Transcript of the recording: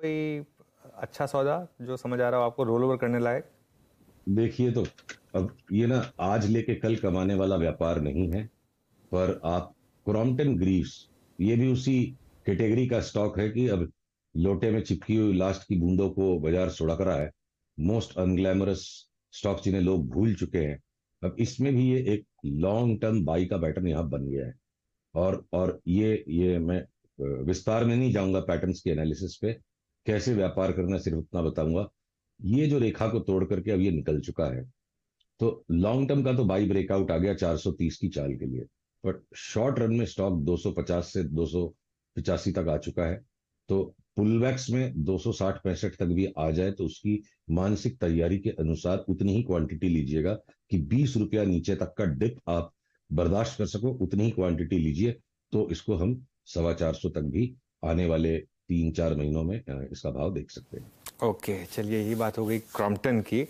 कोई अच्छा सौदा जो समझ आ रहा हो आपको रोल ओवर करने लायक देखिए तो अब ये ना आज लेके कल कमाने वाला व्यापार नहीं है पर आप क्रॉम्पटन ग्रीव्स ये भी उसी कैटेगरी का स्टॉक है कि अब लोटे में चिपकी हुई लास्ट की बूंदों को बाजार सुड़क रहा है मोस्ट अनग्लैमरस स्टॉक जिन्हें लोग भूल चुके हैं अब इसमें भी ये एक लॉन्ग टर्म बाई का पैटर्न यहाँ बन गया है और और ये ये मैं विस्तार में नहीं जाऊंगा पैटर्न्स के एनालिसिस पे कैसे व्यापार करना सिर्फ उतना बताऊंगा ये जो रेखा को तोड़ करके अब ये निकल चुका है तो लॉन्ग टर्म का तो बाई ब्रेकआउट आ गया 430 की चाल के लिए बट शॉर्ट रन में स्टॉक 250 से दो तक आ चुका है तो पुलवैक्स में दो पैंसठ तक भी आ जाए तो उसकी मानसिक तैयारी के अनुसार उतनी ही क्वांटिटी लीजिएगा कि बीस रुपया नीचे तक का डिप आप बर्दाश्त कर सको उतनी ही क्वांटिटी लीजिए तो इसको हम सवा चार सौ तक भी आने वाले तीन चार महीनों में इसका भाव देख सकते हैं ओके चलिए यही बात हो गई क्रॉम्पटन की